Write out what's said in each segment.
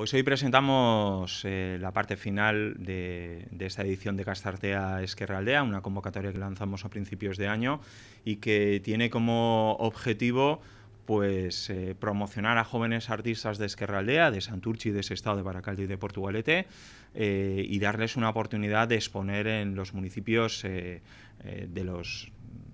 hoy presentamos eh, la parte final de, esta edición de Castartea Esquerraldea, una convocatoria que lanzamos a principios de año y que tiene como objetivo pues eh, promocionar a jóvenes artistas de Esquerraldea, de Santurchi, de ese estado de Baracaldi y de Portugalete, eh, y darles una oportunidad de exponer en los municipios de los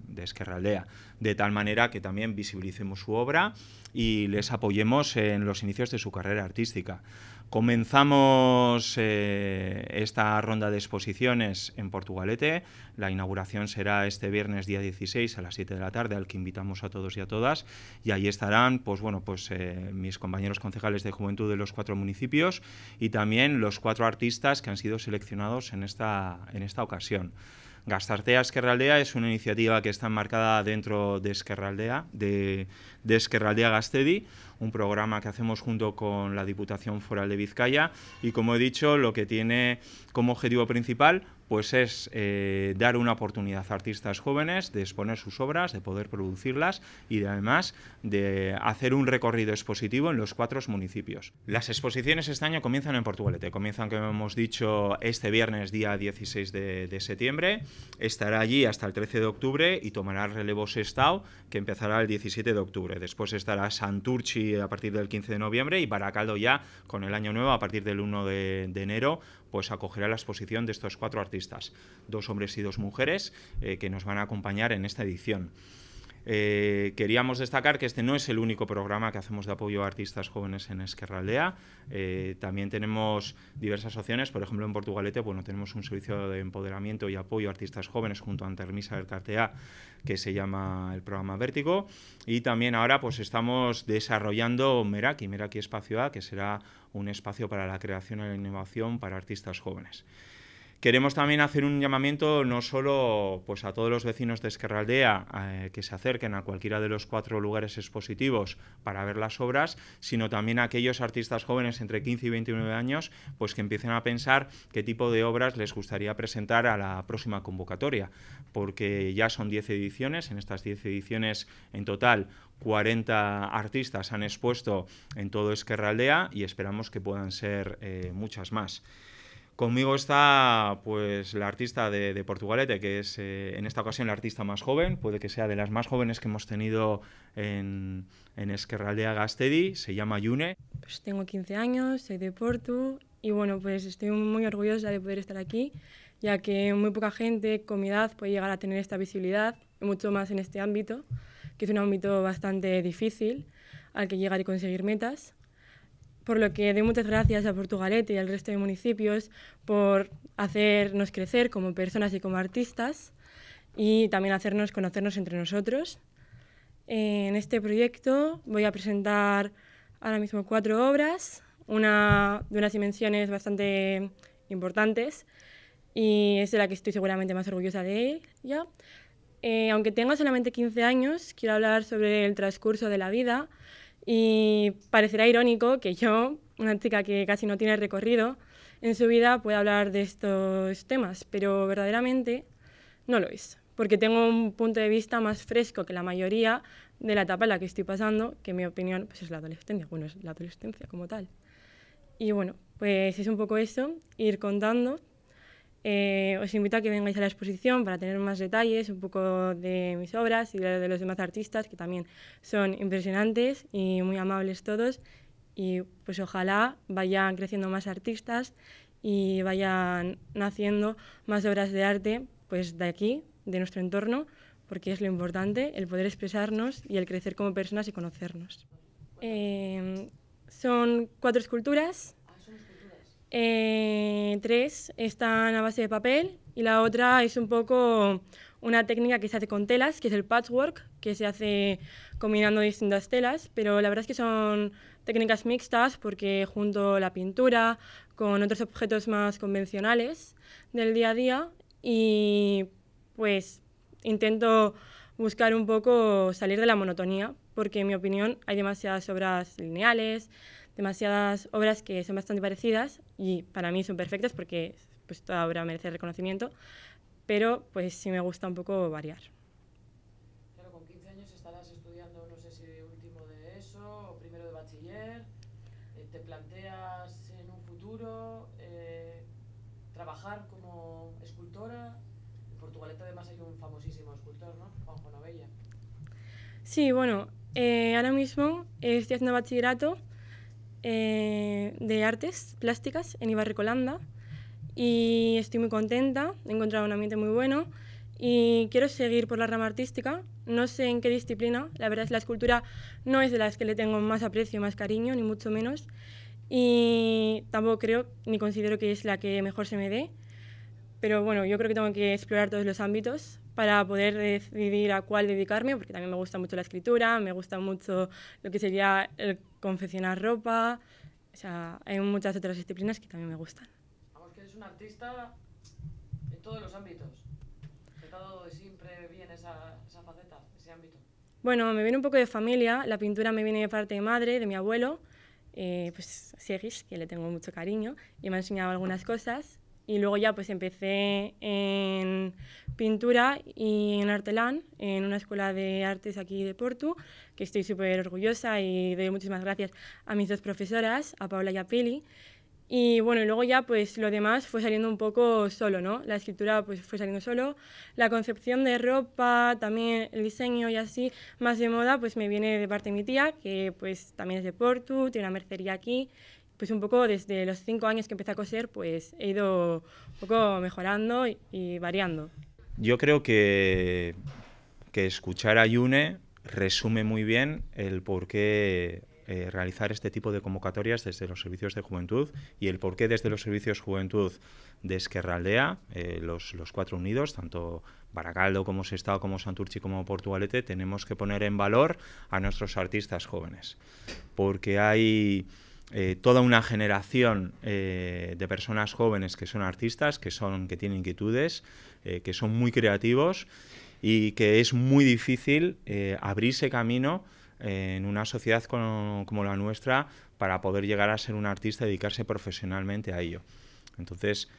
de Esquerraldea, de tal manera que también visibilicemos su obra y les apoyemos en los inicios de su carrera artística. Comenzamos eh, esta ronda de exposiciones en Portugalete. La inauguración será este viernes día 16 a las 7 de la tarde, al que invitamos a todos y a todas. Y ahí estarán pues, bueno, pues, eh, mis compañeros concejales de juventud de los cuatro municipios y también los cuatro artistas que han sido seleccionados en esta, en esta ocasión. Gastartea Esquerraldea es una iniciativa que está enmarcada dentro de Esquerraldea, de, Esquerraldea Gastedi, un programa que hacemos junto con la Diputación Foral de Vizcaya y, como he dicho, lo que tiene como objetivo principal pues es eh, dar una oportunidad a artistas jóvenes de exponer sus obras, de poder producirlas y de, además de hacer un recorrido expositivo en los cuatro municipios. Las exposiciones este año comienzan en Portugalete, comienzan, como hemos dicho, este viernes, día 16 de, septiembre, estará allí hasta el 13 de octubre y tomará relevo Sestao, que empezará el 17 de octubre. Después estará Santurchi a partir del 15 de noviembre y Baracaldo ya con el año nuevo a partir del 1 de, de enero, pues acogerá la exposición de estos cuatro artistas dos hombres y dos mujeres eh, que nos van a acompañar en esta edición. Eh, queríamos destacar que este no es el único programa que hacemos de apoyo a artistas jóvenes en Esquerraldea. Eh, también tenemos diversas opciones. Por ejemplo, en Portugalete bueno, tenemos un servicio de empoderamiento y apoyo a artistas jóvenes junto a Antermisa del Cartea, que se llama el programa Vértigo. Y también ahora pues, estamos desarrollando Meraki, Meraki Espacio A, que será un espacio para la creación y e la innovación para artistas jóvenes. Queremos también hacer un llamamiento no solo pues, a todos los vecinos de Esquerraldea eh, que se acerquen a cualquiera de los cuatro lugares expositivos para ver las obras, sino también a aquellos artistas jóvenes entre 15 y 29 años pues, que empiecen a pensar qué tipo de obras les gustaría presentar a la próxima convocatoria, porque ya son 10 ediciones, en estas 10 ediciones en total 40 artistas han expuesto en todo Esquerraldea y esperamos que puedan ser eh, muchas más. Conmigo está pues la artista de, Portugalete, que es eh, en esta ocasión la artista más joven, puede que sea de las más jóvenes que hemos tenido en, en Esquerraldea Gastedi, se llama Yune. Pues tengo 15 años, soy de Porto y bueno, pues estoy muy orgullosa de poder estar aquí, ya que muy poca gente con mi edad puede llegar a tener esta visibilidad, y mucho más en este ámbito, que es un ámbito bastante difícil al que llegar y conseguir metas por lo que doy muchas gracias a Portugalete y al resto de municipios por hacernos crecer como personas y como artistas y también hacernos conocernos entre nosotros. Eh, en este proyecto voy a presentar ahora mismo cuatro obras, una de unas dimensiones bastante importantes y es de la que estoy seguramente más orgullosa de ella. Eh, aunque tengo solamente 15 años, quiero hablar sobre el transcurso de la vida y parecerá irónico que yo, una chica que casi no tiene recorrido en su vida, pueda hablar de estos temas, pero verdaderamente no lo es, porque tengo un punto de vista más fresco que la mayoría de la etapa en la que estoy pasando, que en mi opinión pues, es la adolescencia, bueno, es la adolescencia como tal. Y bueno, pues es un poco eso, ir contando eh, os invito a que vengáis a la exposición para tener más detalles, un poco de mis obras y de, los demás artistas, que también son impresionantes y muy amables todos. Y pues ojalá vayan creciendo más artistas y vayan naciendo más obras de arte pues de aquí, de nuestro entorno, porque es lo importante, el poder expresarnos y el crecer como personas y conocernos. Eh, son cuatro esculturas eh, tres están a base de papel y la otra es un poco una técnica que se hace con telas, que es el patchwork, que se hace combinando distintas telas, pero la verdad es que son técnicas mixtas porque junto la pintura con otros objetos más convencionales del día a día y pues intento buscar un poco salir de la monotonía porque en mi opinión hay demasiadas obras lineales, demasiadas obras que son bastante parecidas y para mí son perfectas porque pues, toda obra merece reconocimiento, pero pues sí me gusta un poco variar. Claro, con 15 años estarás estudiando, no sé si último de eso o primero de bachiller, eh, te planteas en un futuro eh, trabajar como escultora. En Portugaleta además hay un famosísimo escultor, ¿no? Juanjo Novella. Sí, bueno, eh, ahora mismo estoy haciendo bachillerato eh, de artes plásticas en Ibarricolanda y estoy muy contenta, he encontrado un ambiente muy bueno y quiero seguir por la rama artística, no sé en qué disciplina, la verdad es que la escultura no es de las que le tengo más aprecio, más cariño, ni mucho menos, y tampoco creo ni considero que es la que mejor se me dé, pero bueno, yo creo que tengo que explorar todos los ámbitos para poder decidir a cuál dedicarme, porque también me gusta mucho la escritura, me gusta mucho lo que sería el confeccionar ropa, o sea, hay muchas otras disciplinas que también me gustan. Vamos, que eres un artista en todos los ámbitos. ¿Te ha siempre bien esa, esa faceta, ese ámbito? Bueno, me viene un poco de familia, la pintura me viene de parte de madre, de mi abuelo, eh, pues Siegis, que le tengo mucho cariño, y me ha enseñado algunas cosas, y luego ya pues empecé en pintura y en artelán en una escuela de artes aquí de Portu, que estoy súper orgullosa y doy muchísimas gracias a mis dos profesoras, a Paula y a Pili. Y bueno, y luego ya pues lo demás fue saliendo un poco solo, ¿no? La escritura pues fue saliendo solo, la concepción de ropa, también el diseño y así, más de moda, pues me viene de parte de mi tía, que pues también es de Portu, tiene una mercería aquí pues un poco desde los cinco años que empecé a coser, pues he ido un poco mejorando y, variando. Yo creo que, que, escuchar a Yune resume muy bien el por qué eh, realizar este tipo de convocatorias desde los servicios de juventud y el por qué desde los servicios juventud de Esquerraldea, eh, los, los cuatro unidos, tanto Baracaldo como Sestao, como Santurchi, como Portugalete, tenemos que poner en valor a nuestros artistas jóvenes. Porque hay eh, toda una generación eh, de personas jóvenes que son artistas, que, tienen inquietudes, eh, que son muy creativos y que es muy difícil abrirse camino en una sociedad como, la nuestra para poder llegar a ser un artista y dedicarse profesionalmente a ello. Entonces,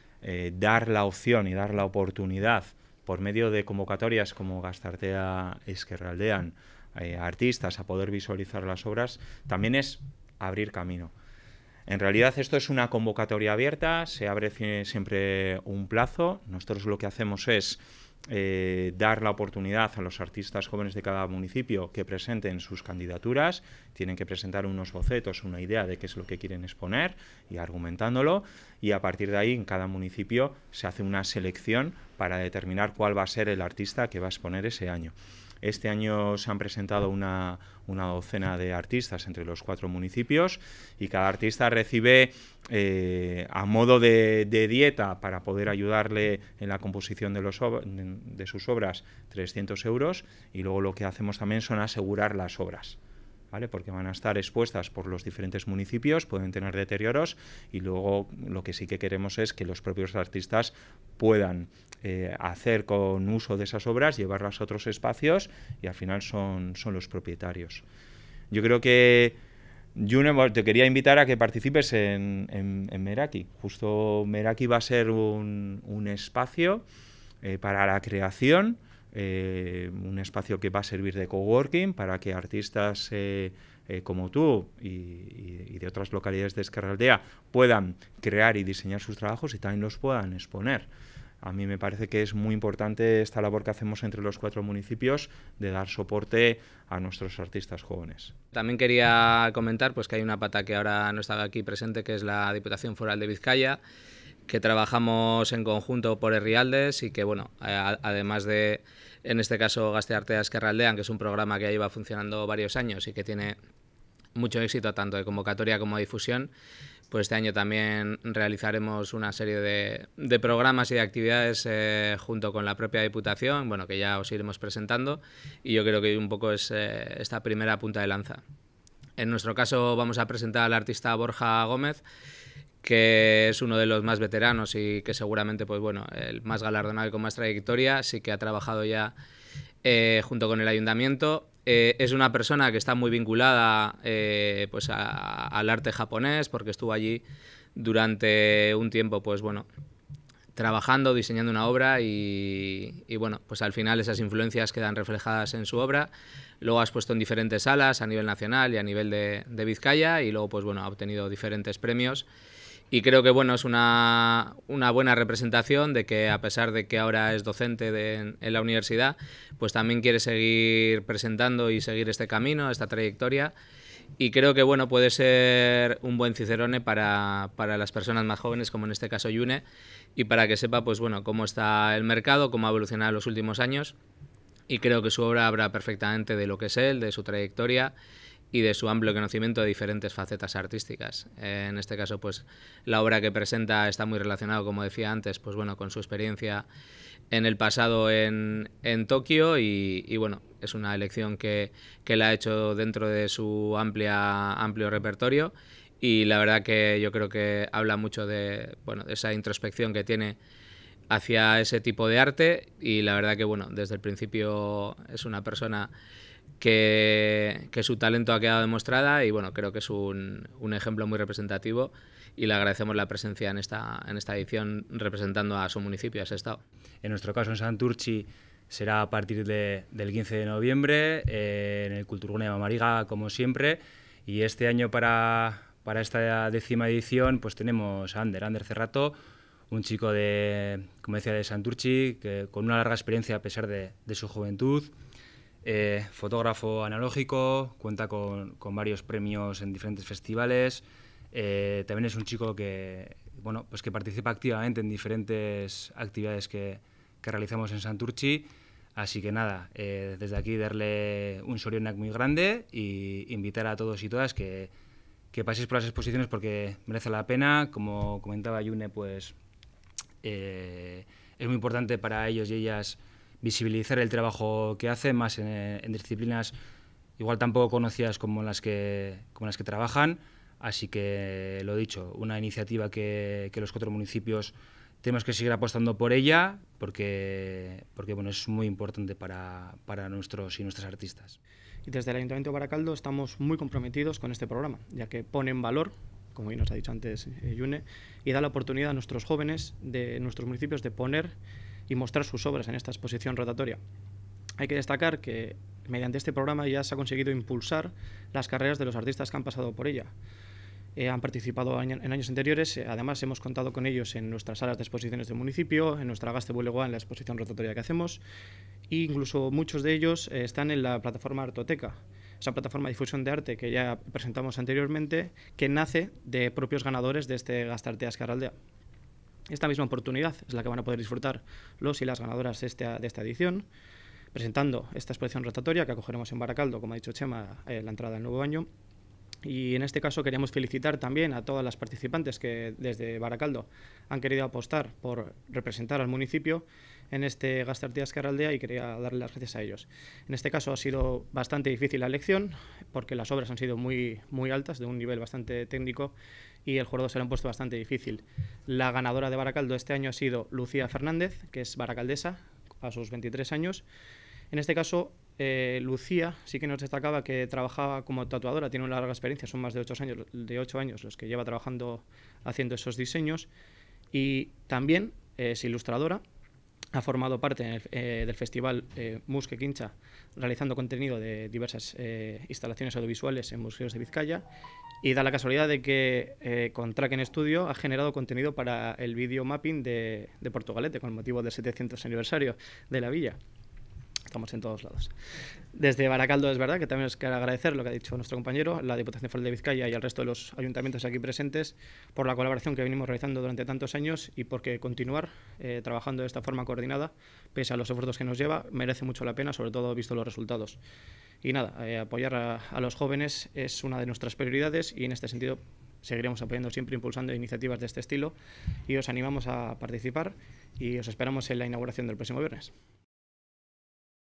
dar la opción y dar la oportunidad por medio de convocatorias como Gastartea Esquerraldean, eh, artistas a poder visualizar las obras, también es abrir camino. En realidad esto es una convocatoria abierta, se abre siempre un plazo. Nosotros lo que hacemos es eh, dar la oportunidad a los artistas jóvenes de cada municipio que presenten sus candidaturas. Tienen que presentar unos bocetos, una idea de qué es lo que quieren exponer y argumentándolo. Y a partir de ahí, en cada municipio se hace una selección para determinar cuál va a ser el artista que va a exponer ese año. Este año se han presentado una, docena de artistas entre los cuatro municipios y cada artista recibe eh, a modo de, dieta para poder ayudarle en la composición de, de sus obras 300 euros y luego lo que hacemos también son asegurar las obras. Porque van a estar expuestas por los diferentes municipios, pueden tener deterioros y luego lo que sí que queremos es que los propios artistas puedan eh, hacer con uso de esas obras, llevarlas a otros espacios y al final son, los propietarios. Yo creo que June, te quería invitar a que participes en, Meraki. Justo Meraki va a ser un, espacio eh, para la creación eh, un espacio que va a servir de coworking para que artistas eh, eh, como tú y, de otras localidades de Esquerraldea puedan crear y diseñar sus trabajos y también los puedan exponer. A mí me parece que es muy importante esta labor que hacemos entre los cuatro municipios de dar soporte a nuestros artistas jóvenes. También quería comentar pues, que hay una pata que ahora no estaba aquí presente, que es la Diputación Foral de Vizcaya que trabajamos en conjunto por Herrialdes y que, bueno, además de, en este caso, Gastearte Esquerraldean, que es un programa que ya lleva funcionando varios años y que tiene mucho éxito tanto de convocatoria como de difusión, pues este año también realizaremos una serie de, programas y de actividades eh, junto con la propia Diputación, bueno, que ya os iremos presentando, y yo creo que un poco es eh, esta primera punta de lanza. En nuestro caso vamos a presentar al artista Borja Gómez, que es uno de los más veteranos y que seguramente, pues bueno, el más galardonado y con más trayectoria, sí que ha trabajado ya eh, junto con el ayuntamiento. Eh, es una persona que está muy vinculada eh, pues al arte japonés, porque estuvo allí durante un tiempo, pues bueno, trabajando, diseñando una obra y, bueno, pues al final esas influencias quedan reflejadas en su obra. Luego ha puesto en diferentes salas a nivel nacional y a nivel de, Vizcaya y luego pues bueno, ha obtenido diferentes premios y creo que bueno, es una, buena representación de que a pesar de que ahora es docente en la universidad, pues también quiere seguir presentando y seguir este camino, esta trayectoria. Y creo que bueno, puede ser un buen cicerone para, para las personas más jóvenes, como en este caso Yune, y para que sepa pues, bueno, cómo está el mercado, cómo ha evolucionado en los últimos años. Y creo que su obra habla perfectamente de lo que es él, de su trayectoria y de su amplio conocimiento de diferentes facetas artísticas. Eh, en este caso, pues la obra que presenta está muy relacionada, como decía antes, pues bueno, con su experiencia en el pasado en, en Tokio y, bueno, es una elección que, que la ha hecho dentro de su amplia, amplio repertorio y la verdad que yo creo que habla mucho de, bueno, de esa introspección que tiene hacia ese tipo de arte y la verdad que bueno, desde el principio es una persona que, que, su talento ha quedado demostrada y bueno, creo que es un, un, ejemplo muy representativo y le agradecemos la presencia en esta, en esta edición representando a su municipio, a su estado. En nuestro caso en Santurchi será a partir del 15 de noviembre eh, en el Culturgune de Mamariga como siempre y este año para, para esta décima edición pues tenemos a Ander, Ander Cerrato, un chico de, como decía, de Santurchi, que con una larga experiencia a pesar de, de su juventud, eh, fotógrafo analógico, cuenta con, varios premios en diferentes festivales. Eh, también es un chico que, bueno, pues que participa activamente en diferentes actividades que, realizamos en Santurchi. Así que nada, eh, desde aquí darle un sorionac muy grande y invitar a todos y todas que, que, paséis por las exposiciones porque merece la pena. Como comentaba Yune, pues es muy importante para ellos y ellas visibilizar el trabajo que hace, más eh, en, disciplinas igual tampoco conocidas como las que, como las que trabajan. Así que, lo dicho, una iniciativa que, los cuatro municipios tenemos que seguir apostando por ella porque, porque bueno, es muy importante para, para, nuestros y nuestras artistas. Y desde el Ayuntamiento de Baracaldo estamos muy comprometidos con este programa, ya que pone en valor, como ya nos ha dicho antes eh, Yune, y da la oportunidad a nuestros jóvenes de nuestros municipios de poner y mostrar sus obras en esta exposición rotatoria. Hay que destacar que mediante este programa ya se ha conseguido impulsar las carreras de los artistas que han pasado por ella. Eh, han participado en años anteriores, eh, además hemos contado con ellos en nuestras salas de exposiciones del municipio, en nuestra Gaste en la exposición rotatoria que hacemos, e incluso muchos de ellos eh, están en la plataforma Artoteca, esa plataforma de difusión de arte que ya presentamos anteriormente, que nace de propios ganadores de este Gastarteas Ascaraldea. Esta misma oportunidad es la que van a poder disfrutar los y las ganadoras de esta edición, presentando esta exposición rotatoria que acogeremos en Baracaldo, como ha dicho Chema, eh, la entrada del nuevo año, y en este caso queríamos felicitar también a todas las participantes que desde Baracaldo han querido apostar por representar al municipio en este Gastartías Caraldea y quería darle las gracias a ellos. En este caso ha sido bastante difícil la elección porque las obras han sido muy, muy altas, de un nivel bastante técnico y el jurado se lo han puesto bastante difícil. La ganadora de Baracaldo este año ha sido Lucía Fernández, que es baracaldesa a sus 23 años en este caso, eh, Lucía sí que nos destacaba que trabajaba como tatuadora, tiene una larga experiencia, son más de ocho años, de años los que lleva trabajando haciendo esos diseños y también es ilustradora, ha formado parte eh, del festival eh, Musque Quincha, realizando contenido de diversas eh, instalaciones audiovisuales en museos de Vizcaya. Y da la casualidad de que con Track en Estudio ha generado contenido para el video mapping de, de Portugalete con motivo del 700 aniversario de la villa estamos en todos lados. Desde Baracaldo es verdad que también os quiero agradecer lo que ha dicho nuestro compañero, la Diputación Federal de Vizcaya y al resto de los ayuntamientos aquí presentes por la colaboración que venimos realizando durante tantos años y porque continuar eh, trabajando de esta forma coordinada, pese a los esfuerzos que nos lleva, merece mucho la pena, sobre todo visto los resultados. Y nada, eh, apoyar a los jóvenes es una de nuestras prioridades y en este sentido seguiremos apoyando siempre, impulsando iniciativas de este estilo y os animamos a participar y os esperamos en la inauguración del próximo viernes.